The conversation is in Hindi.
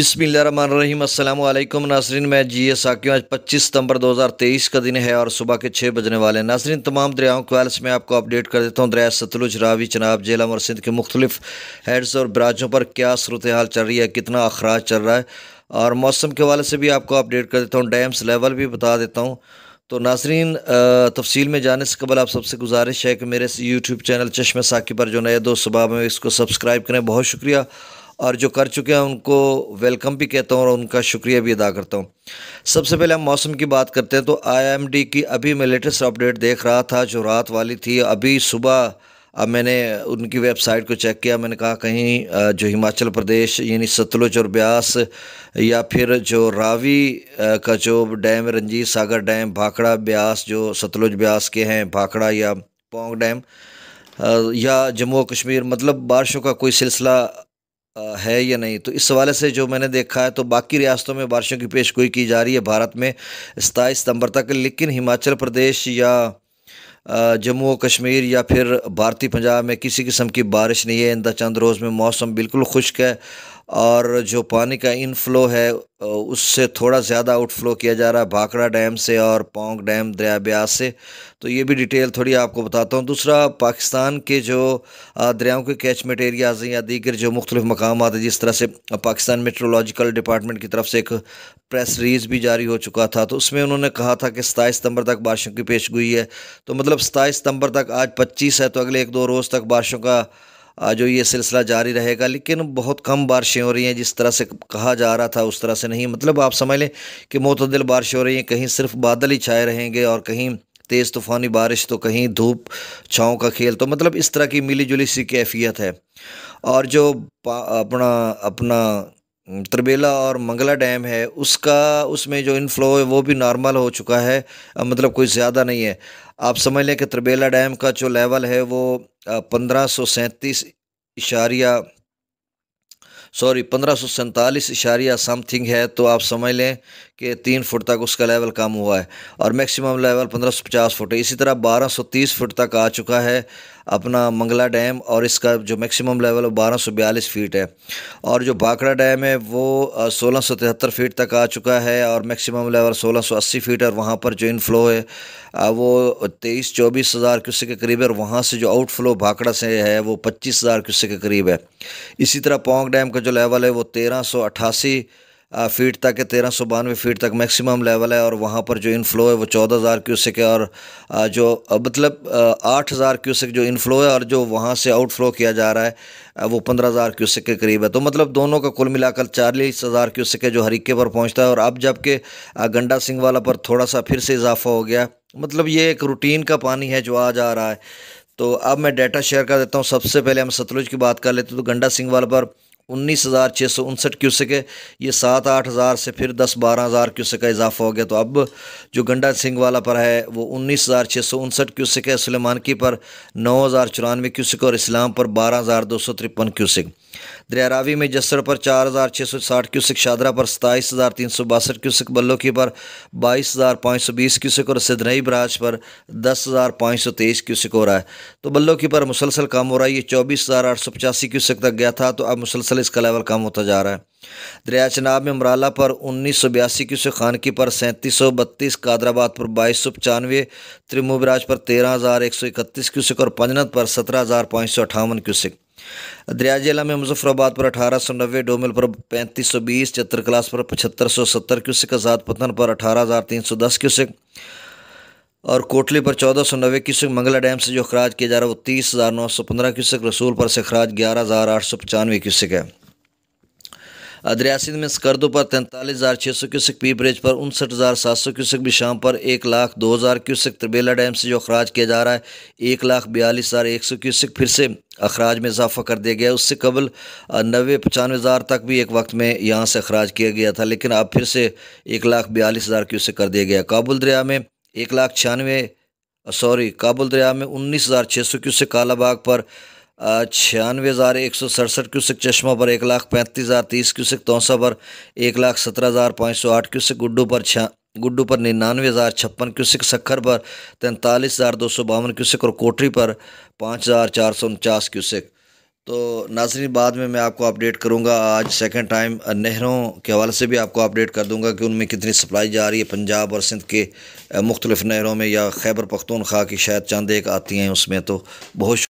बिसमीम अल्लाम नासरीन मैं जी ए साकिब आज 25 सितंबर 2023 का दिन है और सुबह के छः बजने वाले हैं नासरीन तमाम दरियाओं के वालस में आपको अपडेट कर देता हूँ दरिया सतलुज रावी चनाब जेलम और सिंध के मुख्तलिफ हेड्स और बराजों पर क्या सूरत हाल चल रही है कितना अखराज चल रहा है और मौसम के हवाले से भी आपको अपडेट कर देता हूँ डैम्स लेवल भी बता देता हूँ तो नासरीन तफसील में जाने से कबल आप सबसे गुजारिश है कि मेरे यूट्यूब चैनल चश्मे साकी पर जो नए दोस्त सुबह में इसको सब्सक्राइब करें बहुत शुक्रिया और जो कर चुके हैं उनको वेलकम भी कहता हूँ और उनका शुक्रिया भी अदा करता हूँ सबसे पहले हम मौसम की बात करते हैं तो आईएमडी की अभी मैं लेटेस्ट अपडेट देख रहा था जो रात वाली थी अभी सुबह अब मैंने उनकी वेबसाइट को चेक किया मैंने कहा कहीं जो हिमाचल प्रदेश यानी सतलुज और ब्यास या फिर जो रावी का जो डैम रंजीत सागर डैम भाखड़ा ब्यास जो सतलुज ब्यास के हैं भाखड़ा या पोंग डैम या जम्मू कश्मीर मतलब बारिशों का कोई सिलसिला है या नहीं तो इस हवाले से जो मैंने देखा है तो बाकी रियासतों में बारिशों की पेशगोई की जा रही है भारत में सताईस सितंबर तक लेकिन हिमाचल प्रदेश या जम्मू और कश्मीर या फिर भारतीय पंजाब में किसी किस्म की बारिश नहीं है इंदा चंद रोज़ में मौसम बिल्कुल खुश्क है और जो पानी का इनफ्लो है उससे थोड़ा ज़्यादा आउटफ्लो किया जा रहा है भाखड़ा डैम से और पोंग डैम दरिया ब्यास से तो ये भी डिटेल थोड़ी आपको बताता हूँ दूसरा पाकिस्तान के जो दरियाओं के कैचमेंट एरियाज़ हैं या दीगर जो मुख्तलिफ मकाम हैं जिस तरह से पाकिस्तान मेट्रोलॉजिकल डिपार्टमेंट की तरफ से एक प्रेस रिलीज भी जारी हो चुका था तो उसमें उन्होंने कहा था कि सताईस सितंबर तक बारिशों की पेशगोई है तो मतलब सताईस सितंबर तक आज पच्चीस है तो अगले एक दो रोज़ तक बारिशों का जो ये सिलसिला जारी रहेगा लेकिन बहुत कम बारिशें हो रही हैं जिस तरह से कहा जा रहा था उस तरह से नहीं मतलब आप समझ लें कि मतदल बारिशें हो रही हैं कहीं सिर्फ बादल ही छाए रहेंगे और कहीं तेज़ तूफ़ानी बारिश तो कहीं धूप छाँव का खेल तो मतलब इस तरह की मिली जुली सी कैफियत है और जो अपना अपना त्रिबेला और मंगला डैम है उसका उसमें जो इनफ्लो है वो भी नॉर्मल हो चुका है मतलब कोई ज़्यादा नहीं है आप समझ लें कि त्रिबेला डैम का जो लेवल है वो पंद्रह सौ सैंतीस सॉरी पंद्रह सौ सैंतालीस इशारिया समथिंग है तो आप समझ लें कि तीन फुट तक उसका लेवल कम हुआ है और मैक्सिमम लेवल पंद्रह सौ पचास फुट है इसी तरह बारह सौ तीस फुट तक आ चुका है अपना मंगला डैम और इसका जो मैक्सिमम लेवल है बारह फीट है और जो भाखड़ा डैम है वो सोलह फीट तक आ चुका है और मैक्सिमम लेवल 1680 फीट और वहाँ पर जो इनफ्लो है वो तेईस चौबीस हज़ार क्यूसे के करीब है और वहाँ से जो आउटफ्लो भाखड़ा से है वो पच्चीस हज़ार क्यूसे के करीब है इसी तरह पोंग डैम का जो लेवल है वो तेरह सौ अट्ठासी फीट तक है तेरह सौ बानवे फीट तक मैक्सिमम लेवल है और वहाँ पर जो इनफ्लो है वो चौदह हज़ार क्यूसिक है और जो मतलब आठ हज़ार क्यूसिक जो इनफ्लो है और जो वहाँ से आउटफ्लो किया जा रहा है वो पंद्रह हज़ार क्यूसिक के करीब है तो मतलब दोनों का कुल मिलाकर चालीस हज़ार क्यूसिक है जो हरीके पर पहुँचता है और अब जबकि गंडा सिंह वाला पर थोड़ा सा फिर से इजाफा हो गया मतलब ये एक रूटीन का पानी है जो आ जा रहा है तो अब मैं डाटा शेयर कर देता हूँ सबसे पहले हम सतलुज की बात कर लेते हैं तो गंडा सिंह वाला पर उन्नीस हज़ार छः सौ उनसठ क्यूसिक है ये सात आठ हज़ार से फिर दस बारह हज़ार क्यूसिक का इजाफा हो गया तो अब जो गंडा सिंह वाला पर है वो उन्नीस हज़ार छः सौ उनसठ क्यूसिक है सलेमान की पर नौ हज़ार चौरानवे क्यूसिक और इस्लाम पर बारह हज़ार दो सौ तिरपन क्यूसिक दरियारावी में जसर पर चार हज़ार छः सौ साठ क्यूसिक शादरा पर सताईस हज़ार तीन सौ बासठ क्यूसिक की पर बाईस हज़ार पाँच सौ बीस क्यूसिक और सिदनई बराज पर दस हज़ार पाँच सौ तेईस क्यूसिक हो रहा है तो की पर मुसलसल काम हो रहा है ये चौबीस हज़ार आठ सौ पचासी क्यूसक तक गया था तो अब मुसलसल इसका लेवल कम होता जा रहा है दरिया चनाब में अमराला पर उन्नीस सौ बयासी की खानकी पर सैंतीस सौ बत्तीस कादराबाद पर बाईस सौ पचानवे त्रिमुबराज पर तेरह हज़ार एक सौ इकतीस क्यूसिक और पंजनत पर सत्रह हज़ार पाँच सौ अठावन क्यूसिक दरिया जिला में मुजफ्फराबाद पर अठारह सौ नब्बे डोमिल पर पैंतीस सौ बीस चतर पर पचहत्तर सौ सत्तर क्यूसिक आज़ाद पतन पर अठारह हज़ार तीन सौ दस क्यूसिक और कोटली पर चौदह सौ नब्बे क्यूसक मंगला डैम से जो अखराज किया जा रहा है वो तीस हज़ार नौ सौ पंद्रह क्यूसक रसूल पर से अखराज ग्यारह हज़ार आठ सौ पचानवे क्यूसक है अदरियासिंद में स्कर्दो पर तैंतालीस हज़ार छः सौ क्यूसक ब्रिज पर उनसठ हज़ार सात सौ क्यूसक भी शाम पर एक लाख दो हज़ार क्यूसक त्रिबेला डैम से जो अखराज किया जा रहा है एक लाख बयालीस हज़ार एक सौ क्यूसक फिर से अखराज में इजाफा कर दिया गया उससे कबल नबे पचानवे हज़ार तक भी एक वक्त में यहाँ से अखराज किया गया था लेकिन अब फिर से एक लाख बयालीस हज़ार क्यूसक कर दिया गया काबुल दरिया में एक लाख छियानवे सॉरी काबुल दरिया में उन्नीस हज़ार छः सौ क्यूसिक कालाबाग पर छियानवे हज़ार एक सौ सड़सठ क्यूसिक चश्मा पर एक लाख पैंतीस हज़ार तीस क्यूसिक तौसा पर एक लाख सत्रह हज़ार पाँच सौ आठ क्यूसिक गुड्डू पर छ गुड्डू पर निन्यानवे हज़ार छप्पन क्यूसिक सखर पर तैंतालीस हज़ार दो सौ बावन क्यूसिक और कोटरी पर पाँच हज़ार चार सौ उनचास क्यूसिक तो नाजरी बाद में मैं आपको अपडेट करूंगा आज सेकंड टाइम नहरों के हवाले से भी आपको अपडेट कर दूंगा कि उनमें कितनी सप्लाई जा रही है पंजाब और सिंध के मुख्तलिफ़ नहरों में या खैबर पख्तूनख्वा की शायद चंद एक आती हैं उसमें तो बहुत